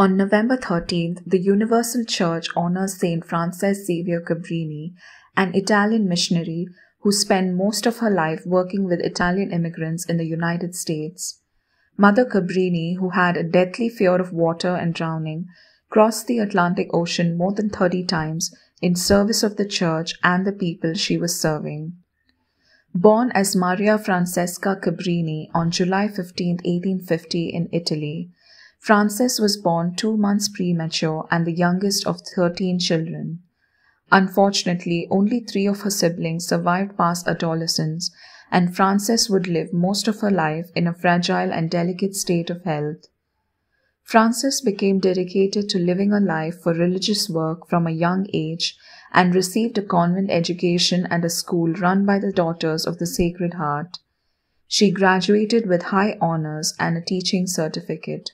On November 13th, the Universal Church honors St. Frances Xavier Cabrini, an Italian missionary who spent most of her life working with Italian immigrants in the United States. Mother Cabrini, who had a deadly fear of water and drowning, crossed the Atlantic Ocean more than 30 times in service of the church and the people she was serving. Born as Maria Francesca Cabrini on July 15, 1850, in Italy, Frances was born two months premature and the youngest of 13 children. Unfortunately, only three of her siblings survived past adolescence, and Frances would live most of her life in a fragile and delicate state of health. Frances became dedicated to living a life for religious work from a young age and received a convent education at a school run by the Daughters of the Sacred Heart. She graduated with high honors and a teaching certificate.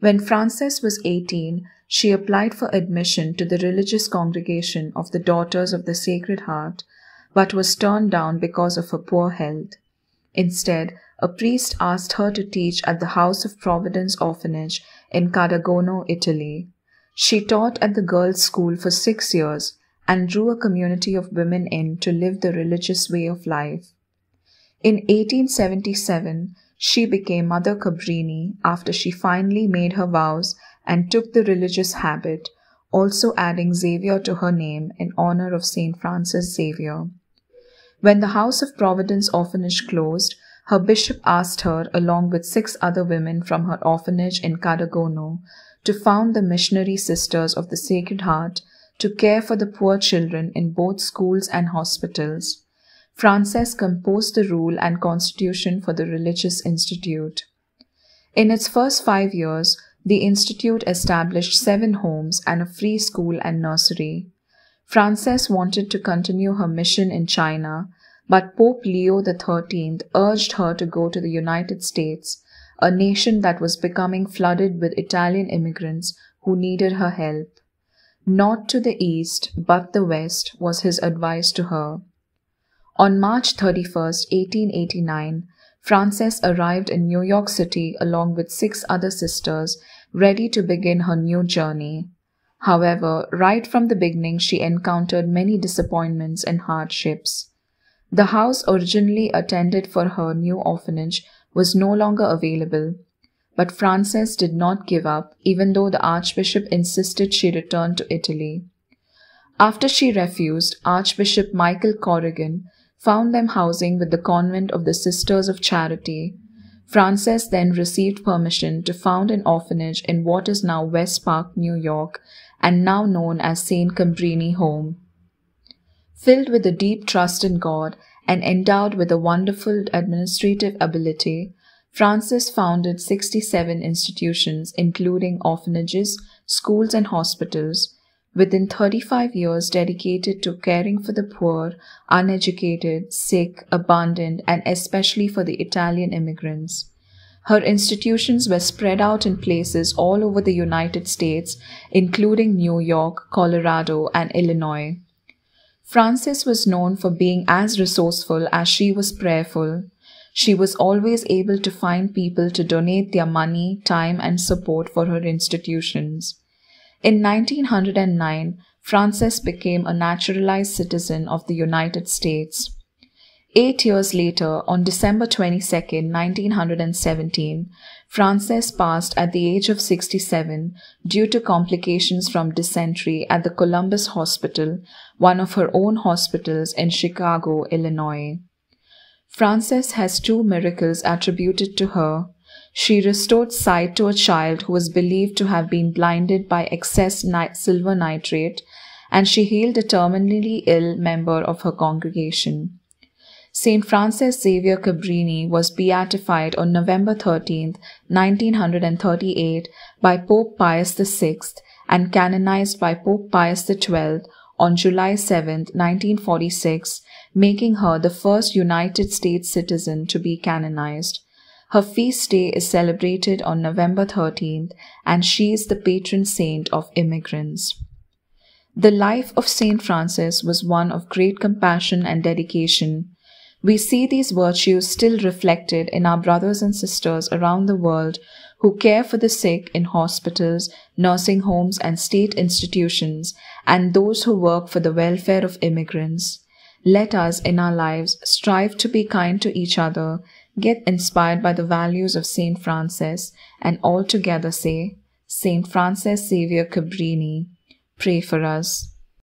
When Frances was 18, she applied for admission to the religious congregation of the Daughters of the Sacred Heart, but was turned down because of her poor health. Instead, a priest asked her to teach at the House of Providence Orphanage in Caragono, Italy. She taught at the girls' school for six years and drew a community of women in to live the religious way of life. In 1877, she became Mother Cabrini after she finally made her vows and took the religious habit, also adding Xavier to her name in honor of St. Francis Xavier. When the House of Providence orphanage closed, her bishop asked her, along with six other women from her orphanage in Caragono, to found the Missionary Sisters of the Sacred Heart to care for the poor children in both schools and hospitals Frances composed the rule and constitution for the religious institute. In its first five years, the institute established seven homes and a free school and nursery. Frances wanted to continue her mission in China, but Pope Leo XIII urged her to go to the United States, a nation that was becoming flooded with Italian immigrants who needed her help. Not to the east, but the west, was his advice to her. On March 31, 1889, Frances arrived in New York City along with six other sisters, ready to begin her new journey. However, right from the beginning, she encountered many disappointments and hardships. The house originally attended for her new orphanage was no longer available, but Frances did not give up, even though the Archbishop insisted she return to Italy. After she refused, Archbishop Michael Corrigan found them housing with the convent of the Sisters of Charity. Frances then received permission to found an orphanage in what is now West Park, New York, and now known as St. Cambrini Home. Filled with a deep trust in God and endowed with a wonderful administrative ability, Francis founded 67 institutions, including orphanages, schools, and hospitals, within 35 years dedicated to caring for the poor, uneducated, sick, abandoned, and especially for the Italian immigrants. Her institutions were spread out in places all over the United States, including New York, Colorado, and Illinois. Frances was known for being as resourceful as she was prayerful. She was always able to find people to donate their money, time, and support for her institutions. In 1909, Frances became a naturalized citizen of the United States. Eight years later, on December 22, 1917, Frances passed at the age of 67 due to complications from dysentery at the Columbus Hospital, one of her own hospitals in Chicago, Illinois. Frances has two miracles attributed to her she restored sight to a child who was believed to have been blinded by excess silver nitrate, and she healed a terminally ill member of her congregation. St. Francis Xavier Cabrini was beatified on November 13, 1938, by Pope Pius VI and canonized by Pope Pius XII on July 7, 1946, making her the first United States citizen to be canonized. Her feast day is celebrated on November 13th, and she is the patron saint of immigrants. The life of St. Francis was one of great compassion and dedication. We see these virtues still reflected in our brothers and sisters around the world who care for the sick in hospitals, nursing homes, and state institutions, and those who work for the welfare of immigrants. Let us, in our lives, strive to be kind to each other, get inspired by the values of St. Francis, and all together say, St. Francis Xavier Cabrini, pray for us.